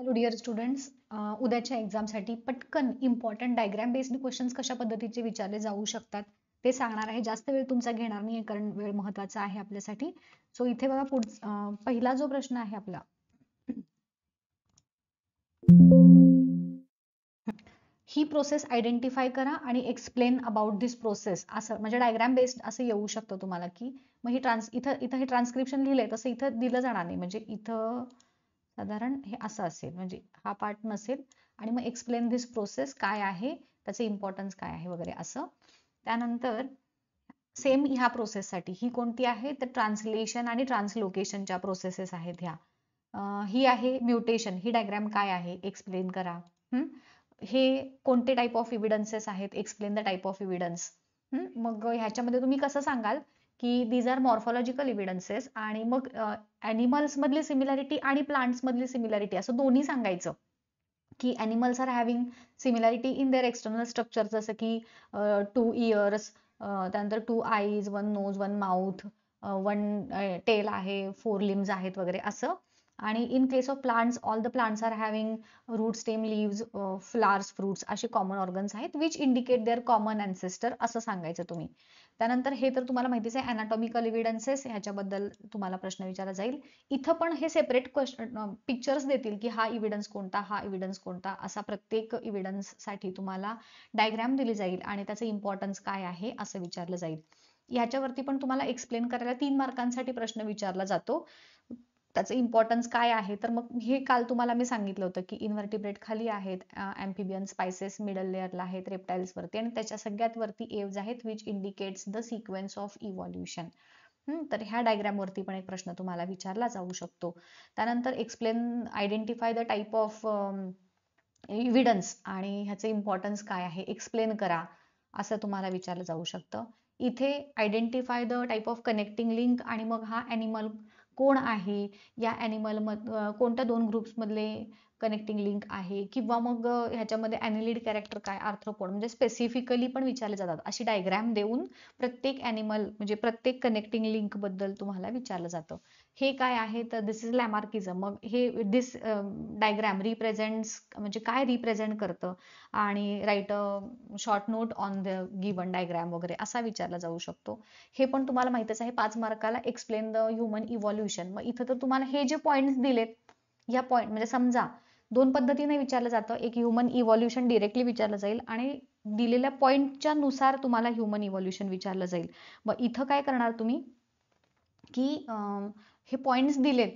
Hello dear students उद्याच्या एक्झामसाठी पटकन इम्पॉर्टंट डायग्राम बेस्ड क्वेश्चन्स कशा पद्धतीचे विचारले जाऊ शकतात ते सांगणार आहे जास्त वेळ तुमचा घेणार नाही कारण वेळ महत्वाचा आहे आपल्यासाठी सो इथे बघा पहिला जो प्रश्न आहे आपला ही प्रोसेस आयडेंटिफाय करा आणि एक्सप्लेन अबाउट दिस प्रोसेस असं म्हणजे डायग्राम बेस्ड असं येऊ शकतं तुम्हाला की मग ही ट्रान्स इथं इथं हे ट्रान्सक्रिप्शन लिहिलंय तसं इथं दिलं जाणार नाही म्हणजे इथं साधारण हे असं असेल म्हणजे हा पार्ट नसेल आणि मग एक्सप्लेन दिस प्रोसेस काय आहे त्याचं इम्पॉर्टन्स काय आहे वगैरे असं त्यानंतर सेम ह्या प्रोसेससाठी ही कोणती आहे तर ट्रान्सलेशन आणि ट्रान्सलोकेशनच्या प्रोसेसेस आहेत ह्या ही आहे म्युटेशन ही डायग्राम काय आहे एक्सप्लेन करा हे कोणते टाईप ऑफ इव्हिडन्सेस आहेत explain the type of evidence मग ह्याच्यामध्ये तुम्ही कसं सांगाल की दीज आर मॉर्फॉलॉजिकल इव्हिडन्सेस आणि मग एनिमल्स मधली सिमिलॅरिटी आणि प्लांट्स मधली सिमिलॅरिटी असं दोन्ही सांगायचं की animals are having similarity in their external structure जसं की टू इयर्स त्यानंतर two eyes one nose one mouth one tail आहे फोर लिम्स आहेत वगैरे असं आणि in case of plants all the plants are having root stem leaves flowers fruits असे common organs आहेत which indicate their common ancestor असं सांगायचं तुम्ही त्यानंतर हे तर तुम्हाला माहितीच आहे अनाटॉमिकल एव्हिडन्सेस ह्याच्याबद्दल तुम्हाला प्रश्न विचारला जाईल इथं पण हे सेपरेट क्वेश्चन पिक्चर्स देतील की हा इव्हिडन्स कोणता हा इव्हिडन्स कोणता असा प्रत्येक इव्हिडन्ससाठी तुम्हाला डायग्राम दिली जाईल आणि त्याचं इम्पॉर्टन्स काय आहे असं विचारलं जाईल याच्यावरती पण तुम्हाला एक्सप्लेन करायला तीन मार्कांसाठी प्रश्न विचारला जातो त्याचं इम्पॉर्टन्स काय आहे तर मग हे काल तुम्हाला मी सांगितलं होतं की इन्व्हर्टिब्रेट खाली आहेत अँफिबियन स्पायसेस मिडल लेअरला आहेत वरती आणि त्याच्या सगळ्यात वरती एव्ज आहेत which indicates the sequence of evolution तर ह्या वरती पण एक प्रश्न तुम्हाला विचारला जाऊ शकतो त्यानंतर explain identify the type of evidence आणि ह्याचे इम्पॉर्टन्स काय आहे एक्सप्लेन करा असं तुम्हाला विचारलं जाऊ शकतं इथे identify the type of connecting link आणि मग हा एनिमल कोण आहे या ॲनिमल मध कोणत्या दोन ग्रुप्समधले कनेक्टिंग लिंक आहे किंवा मग ह्याच्यामध्ये ॲनिलिड कॅरेक्टर काय आर्थ्रोपोड म्हणजे स्पेसिफिकली पण विचारले जातात अशी डायग्रॅम देऊन प्रत्येक ॲनिमल म्हणजे प्रत्येक कनेक्टिंग लिंकबद्दल तुम्हाला विचारलं जातं हे काय आहे तर दिस इज लॅमार्किझम मग हे दिस डायग्रॅम रिप्रेझेंट्स म्हणजे काय रिप्रेझेंट करतं आणि write a short note on the given diagram वगैरे असा विचारला जाऊ शकतो हे पण तुम्हाला माहितच आहे पाच मार्काला एक्सप्लेन द ह्युमन इव्हॉल्युशन मग इथं तर तुम्हाला हे जे पॉईंट्स दिलेत या पॉईंट म्हणजे समजा दोन पद्धतीने विचारलं जातं एक ह्युमन इव्हॉल्युशन डिरेक्टली विचारलं जाईल आणि दिलेल्या पॉइंटच्या नुसार तुम्हाला ह्युमन इव्हॉल्युशन विचारलं जाईल मग इथं काय करणार तुम्ही की हे पॉईंट्स दिलेत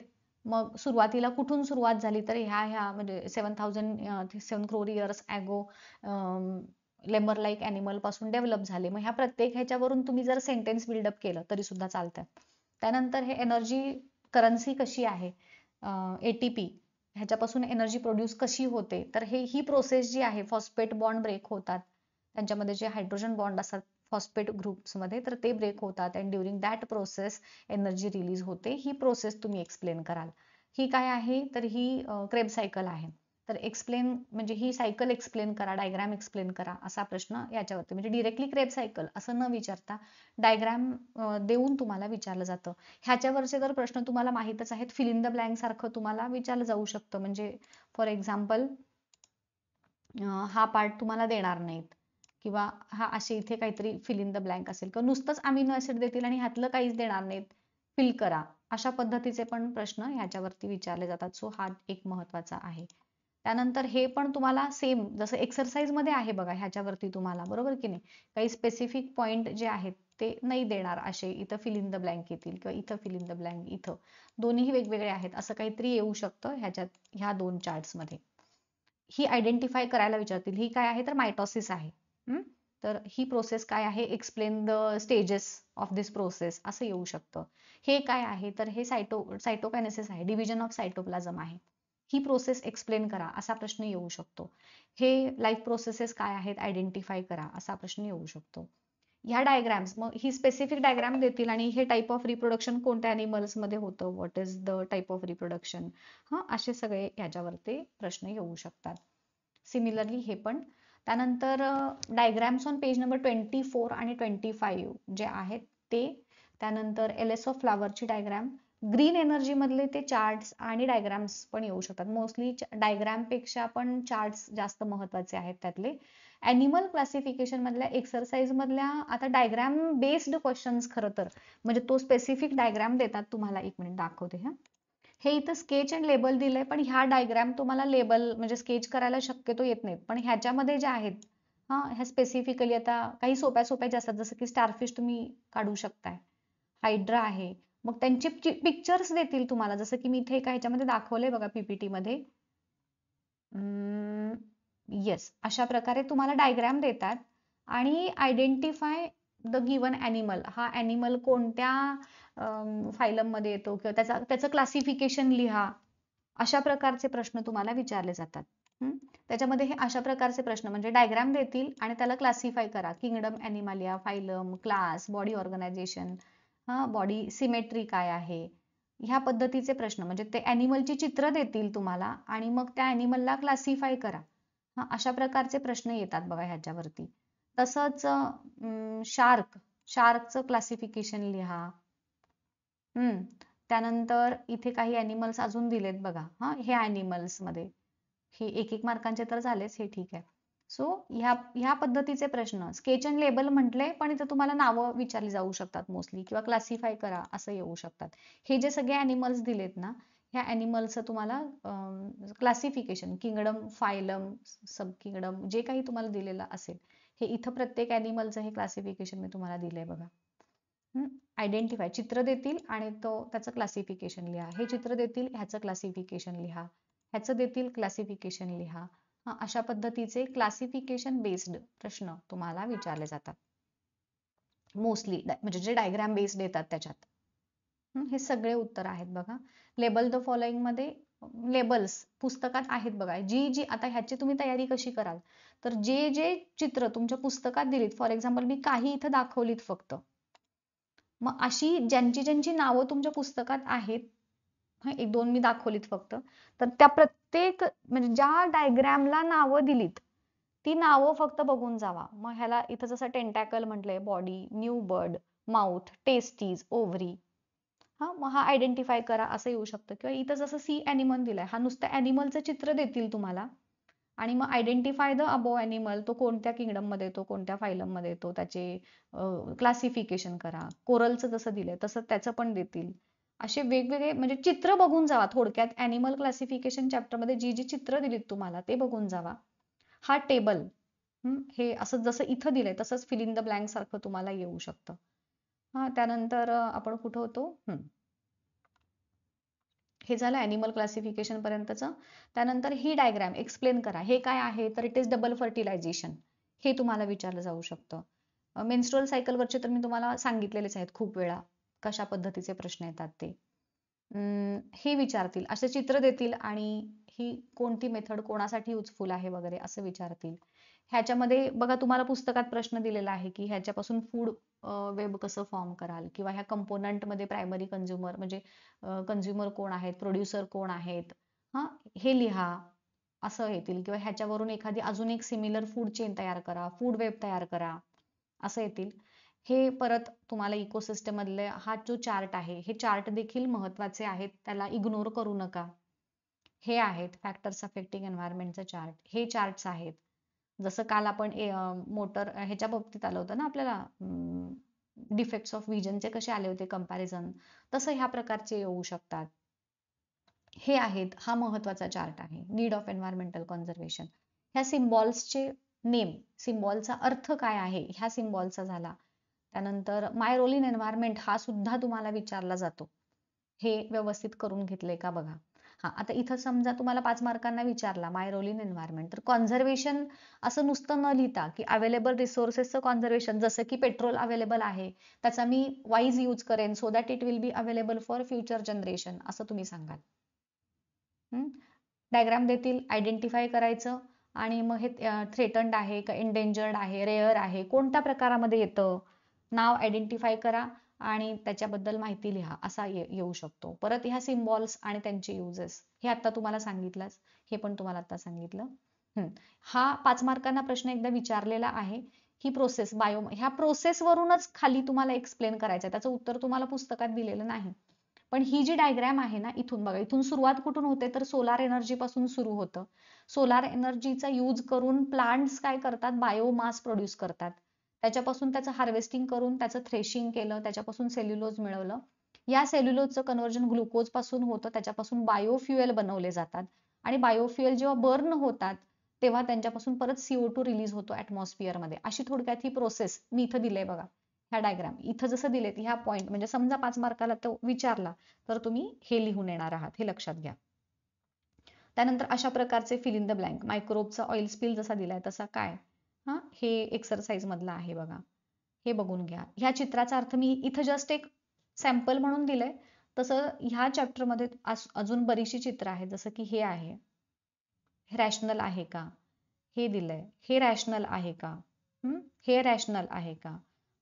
मग सुरुवातीला कुठून सुरुवात झाली तर ह्या ह्या म्हणजे seven thousand seven crore years ago lemur like पासून डेव्हलप झाले मग ह्या प्रत्येक ह्याच्यावरून तुम्ही जर सेंटेन्स बिल्डअप केलं तरी सुद्धा चालतंय त्यानंतर हे एनर्जी करन्सी कशी आहे एटीपी ह्याच्यापासून एनर्जी प्रोड्यूस कशी होते तर हे ही प्रोसेस जी आहे फॉस्फेट बॉन्ड ब्रेक होतात त्यांच्यामध्ये जे हायड्रोजन बॉन्ड असतात फॉस्पेट ग्रुप्समध्ये तर ते ब्रेक होतात and during that process energy release होते ही प्रोसेस तुम्ही एक्सप्लेन कराल ही काय आहे तर ही क्रेब सायकल आहे तर एक्सप्लेन म्हणजे ही सायकल एक्सप्लेन करा डायग्राम एक्सप्लेन करा असा प्रश्न याच्यावरती म्हणजे डिरेक्टली क्रेब सायकल असं न विचारता डायग्राम देऊन तुम्हाला विचारलं जातं ह्याच्यावरचे जर प्रश्न तुम्हाला माहीतच आहेत फिल इन द ब्लँक सारखं तुम्हाला विचारलं जाऊ शकतं म्हणजे फॉर एक्झाम्पल हा पार्ट तुम्हाला देणार नाहीत किंवा हा असे इथे काहीतरी फिल इन द ब्लँक असेल किंवा नुसतंच अमिनो ऍसिड देतील आणि ह्यातलं काहीच देणार नाहीत फिल करा अशा पद्धतीचे पण प्रश्न ह्याच्यावरती विचारले जातात सो हा एक महत्वाचा आहे त्यानंतर हे पण तुम्हाला सेम जसं एक्सरसाइज मध्ये आहे बघा ह्याच्यावरती तुम्हाला बरोबर की नाही काही स्पेसिफिक पॉइंट जे आहेत ते नाही देणार असे इथं फिल इन द ब्लँक येतील किंवा इथं फिल इन द ब्लँक इथं दोन्ही वेगवेगळे आहेत असं काहीतरी येऊ शकतं ह्याच्यात ह्या दोन चार्ट्समध्ये ही आयडेंटिफाय करायला विचारतील ही काय आहे तर मायटॉसिस आहे तर ही प्रोसेस काय आहे explain the stages of this process असं येऊ शकतं हे काय आहे तर हे सायटो सायटोकायनेसिस आहे डिव्हिजन ऑफ सायटोप्लाझम आहे ही प्रोसेस एक्सप्लेन करा असा प्रश्न येऊ शकतो हे लाईफ प्रोसेसेस काय आहेत आयडेंटिफाय करा असा प्रश्न येऊ शकतो ह्या डायग्राम्स मग ही स्पेसिफिक डायग्राम देतील आणि हे टाईप ऑफ रिप्रोडक्शन कोणत्या मध्ये होतं what is the type of reproduction हा असे सगळे ह्याच्यावरती प्रश्न येऊ शकतात सिमिलरली हे पण त्यानंतर diagrams on page number twenty four आणि ट्वेंटी फाईव्ह जे आहेत ते त्यानंतर एल एस ओ फ्लावरची डायग्रॅम ग्रीन एनर्जी एनर्जीमधले ते चार्ट्स आणि डायग्राम्स पण येऊ शकतात मोस्टली डायग्रामपेक्षा पण चार्ट्स जास्त महत्वाचे आहेत त्यातले ॲनिमल क्लासिफिकेशन मधल्या एक्सरसाइज मधल्या आता डायग्रॅम बेस्ड क्वेश्चन्स खरं तर म्हणजे तो स्पेसिफिक डायग्रॅम देतात तुम्हाला एक मिनिट दाखवते हा हे इथं स्केच अँड लेबल दिलंय पण ह्या डायग्राम तुम्हाला लेबल म्हणजे स्केच करायला शक्यतो येत नाहीत पण ह्याच्यामध्ये ज्या आहेत हा ह्या स्पेसिफिकली आता काही सोप्या सोप्या ज्या असतात जसं की स्टारफिश तुम्ही काढू शकताय हायड्रा आहे मग त्यांचे पिक्चर्स देतील तुम्हाला जसं की मी इथे एका ह्याच्यामध्ये दाखवलंय बघा पीपीटी मध्ये येस अशा प्रकारे तुम्हाला डायग्राम देतात आणि आयडेंटिफाय द गिवन अॅनिमल हा एनिमल कोणत्या फायलम मध्ये येतो किंवा त्याचा त्याचं क्लासिफिकेशन लिहा अशा प्रकारचे प्रश्न तुम्हाला विचारले जातात त्याच्यामध्ये हे अशा प्रकारचे प्रश्न म्हणजे डायग्राम देतील आणि त्याला क्लासिफाय करा kingdom Animalia phylum class body organisation body symmetry काय आहे ह्या पद्धतीचे प्रश्न म्हणजे ते ची चित्र देतील तुम्हाला आणि मग त्या ला क्लासिफाय करा अशा प्रकारचे प्रश्न येतात बघा ह्याच्यावरती तसंच शार्क शार्कचं क्लासिफिकेशन लिहा हम्म. त्यानंतर इथे काही ॲनिमल्स अजून दिलेत बघा हा हे animals मध्ये हे एक एक मार्कांचे तर झालेच हे ठीक आहे सो ह्या ह्या पद्धतीचे प्रश्न स्केच अँड लेबल म्हटले पण इथे तुम्हाला नावं विचारली जाऊ शकतात मोस्टली किंवा क्लासिफाय करा असं येऊ शकतात हे जे सगळे ॲनिमल्स दिलेत ना ह्या ॲनिमल्सचं तुम्हाला classification kingdom phylum subkingdom जे काही तुम्हाला दिलेलं असेल हे इथं प्रत्येक ॲनिमलचं हे क्लासिफिकेशन मी तुम्हाला दिलंय बघा आयडेंटिफाय चित्र देतील आणि तो त्याचं क्लासिफिकेशन लिहा हे चित्र देतील ह्याचं क्लासिफिकेशन लिहा ह्याचं देतील क्लासिफिकेशन लिहा अशा पद्धतीचे क्लासिफिकेशन बेस्ड प्रश्न तुम्हाला विचारले जातात मोस्टली म्हणजे जे डायग्राम बेस्ड येतात त्याच्यात हे सगळे उत्तर आहेत बघा लेबल द फॉलोइंग मध्ये लेबल्स पुस्तकात आहेत बघा जी जी आता ह्याची तुम्ही तयारी कशी कराल तर जे जे चित्र तुमच्या पुस्तकात दिलीत फॉर एक्झाम्पल मी काही इथं दाखवलीत फक्त मग अशी ज्यांची ज्यांची नावं तुमच्या पुस्तकात आहेत एक दोन मी दाखवलीत फक्त तर त्या प्रत्येक म्हणजे ज्या डायग्रॅमला नावं दिलीत ती नावं फक्त बघून जावा मग ह्याला इथं जसं टेंटॅकल म्हटलंय body new bud mouth testes ovary हा मग हा आयडेंटिफाय करा असं येऊ शकतं किंवा इथं जसं सी अॅनिमल दिलाय हा नुसतं अॅनिमलचं चित्र देतील तुम्हाला आणि मग आयडेंटिफाय द अबो ॲनिमल तो कोणत्या किंगडम मध्ये येतो कोणत्या मध्ये येतो त्याचे क्लासिफिकेशन करा कोरलचं जसं दिलंय तसं त्याचं पण देतील असे वेगवेगळे म्हणजे चित्र बघून जावा थोडक्यात ॲनिमल क्लासिफिकेशन चॅप्टरमध्ये जी जी चित्र दिलीत तुम्हाला ते बघून जावा हा टेबल हे असं जसं इथं दिलंय तसंच फिल इन द ब्लँक सारखं तुम्हाला येऊ शकतं हा त्यानंतर आपण कुठं होतो हे झालं एनिमल क्लासिफिकेशन पर्यंतचं त्यानंतर ही डायग्राम एक्सप्लेन करा हे काय आहे तर इट इज डबल फर्टिलायझेशन हे तुम्हाला विचारलं जाऊ शकतं मेन्स्ट्रोल सायकलवरचे तर मी तुम्हाला सांगितलेलेच आहेत खूप वेळा कशा पद्धतीचे प्रश्न येतात ते हे विचारतील असे चित्र देतील आणि ही कोणती मेथड कोणासाठी युजफुल आहे वगैरे असं विचारतील ह्याच्यामध्ये बघा तुम्हाला पुस्तकात प्रश्न दिलेला आहे की ह्याच्यापासून फूड वेब कसं फॉर्म कराल किंवा ह्या कंपोनंट मध्ये प्रायमरी कंझ्युमर म्हणजे कंझ्युमर कोण आहेत प्रोड्युसर कोण आहेत हे लिहा असं येतील किंवा ह्याच्यावरून एखादी अजून एक सिमिलर फूड चेन तयार करा फूड वेब तयार करा असं येतील हे परत तुम्हाला इकोसिस्टम मधले हा जो चार्ट आहे हे चार्ट देखील महत्वाचे आहेत त्याला इग्नोर करू नका हे आहेत फॅक्टर्स अफेक्टिंग एन्व्हायरमेंटचा चार्ट हे चार्ट्स आहेत जसं काल आपण मोटर ह्याच्या बाबतीत आलं होतं ना आपल्याला डिफेक्ट्स ऑफ विजनचे कसे आले होते कंपॅरिझन तसं ह्या प्रकारचे येऊ शकतात हे आहेत हा महत्वाचा चार्ट आहे नीड ऑफ एन्व्हायरमेंटल कन्झर्वेशन ह्या सिम्बॉल्सचे नेम सिम्बॉलचा अर्थ काय आहे ह्या सिम्बॉलचा झाला त्यानंतर माय रोल इन एन्व्हायरमेंट हा सुद्धा तुम्हाला विचारला जातो हे व्यवस्थित करून घेतले का बघा हा आता इथं समजा तुम्हाला पाच मार्कांना विचारला माय रोल इन एन्व्हायरमेंट तर कॉन्झर्वेशन असं नुसतं न लिहिता की अवेलेबल रिसोर्सेसचं कॉन्झर्वेशन जसं की पेट्रोल अवेलेबल आहे त्याचा मी वाईज यूज करेन so that it will be available for future generation असं तुम्ही सांगाल डायग्राम देतील आयडेंटिफाय करायचं आणि मग हे थ्रेटन्ड आहे का इंडेंजर्ड आहे रेअर आहे कोणत्या प्रकारामध्ये येतं नाव आयडेंटिफाय करा आणि त्याच्याबद्दल माहिती लिहा असा येऊ शकतो परत ह्या सिम्बॉल्स आणि त्यांचे युजेस हे आता तुम्हाला सांगितलंच हे पण तुम्हाला आता सांगितलं हा पाच मार्कांना प्रश्न एकदा विचारलेला आहे ही प्रोसेस बायो ह्या प्रोसेसवरूनच खाली तुम्हाला एक्सप्लेन करायचं आहे त्याचं उत्तर तुम्हाला पुस्तकात दिलेलं नाही पण ही जी डायग्रॅम आहे ना इथून बघा इथून सुरुवात कुठून होते तर सोलार एनर्जी पासून सुरू होतं सोलार एनर्जीचा यूज करून प्लांट्स काय करतात बायोमास प्रोड्यूस करतात त्याच्यापासून त्याचं हार्वेस्टिंग करून त्याचं थ्रेशिंग केलं त्याच्यापासून सेल्युलोज मिळवलं या सेल्युलोजचं कन्वर्जन ग्लुकोज पासून होतं त्याच्यापासून बायोफ्युएल बनवले जातात आणि बायोफ्युएल जेव्हा बर्न होतात तेव्हा त्यांच्यापासून परत सीओ टू रिलीज होतो ऍटमॉस्फिअरमध्ये मध्ये अशी थोडक्यात ही प्रोसेस मी इथं दिले बघा ह्या डायग्राम इथं जसं दिलेत ह्या पॉईंट म्हणजे समजा पाच मार्काला तो विचारला तर तुम्ही हे लिहून येणार आहात हे लक्षात घ्या त्यानंतर अशा प्रकारचे फिल इन द ब्लँक मायक्रोबचा ऑइल स्पिल जसा दिलाय तसा काय हा हे एक्सरसाइज मधलं आहे बघा हे बघून घ्या ह्या चित्राचा अर्थ मी इथं जस्ट एक सॅम्पल म्हणून दिलंय तसं ह्या चॅप्टरमध्ये अजून बरीचशी चित्र आहेत जसं की हे आहे रॅशनल आहे का हे दिलंय हे रॅशनल आहे का हे रॅशनल आहे का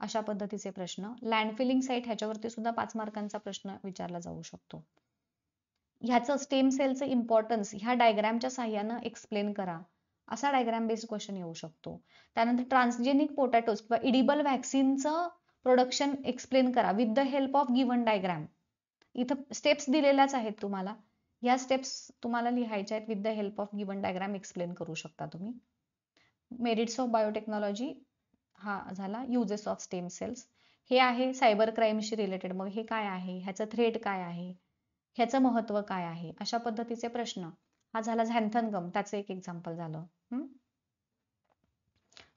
अशा पद्धतीचे प्रश्न लँडफिलिंग साईट ह्याच्यावरती सुद्धा पाच मार्कांचा प्रश्न विचारला जाऊ शकतो ह्याचं स्टेम सेलचं इम्पॉर्टन्स ह्या डायग्रामच्या साह्यानं एक्सप्लेन करा असा डायग्राम बेस्ड क्वेश्चन येऊ शकतो त्यानंतर ट्रान्सजेनिक पोटॅटोज किंवा इडिबल व्हॅक्सिनचं प्रोडक्शन एक्सप्लेन करा with the help of given diagram इथं स्टेप्स दिलेल्याच आहेत तुम्हाला ह्या स्टेप्स तुम्हाला लिहायच्या आहेत with the help of given diagram explain करू शकता तुम्ही मेरिट्स ऑफ बायोटेक्नॉलॉजी हा झाला युजेस ऑफ स्टेम सेल्स हे आहे सायबर क्राईमशी रिलेटेड मग हे काय आहे ह्याचं थ्रेट काय आहे ह्याचं महत्व काय आहे अशा पद्धतीचे प्रश्न हा झाला झॅन्थनगम त्याचं एक एक्झाम्पल झालं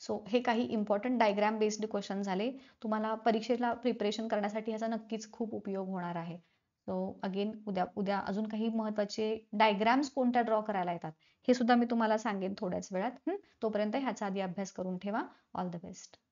सो हे काही इम्पॉर्टंट डायग्राम बेस्ड क्वेश्चन झाले तुम्हाला परीक्षेला प्रिपरेशन करण्यासाठी ह्याचा नक्कीच खूप उपयोग होणार आहे सो अगेन उद्या उद्या अजून काही महत्वाचे डायग्राम्स कोणत्या ड्रॉ करायला येतात हे सुद्धा मी तुम्हाला सांगेन थोड्याच वेळात तोपर्यंत ह्याचा आधी अभ्यास करून ठेवा ऑल द बेस्ट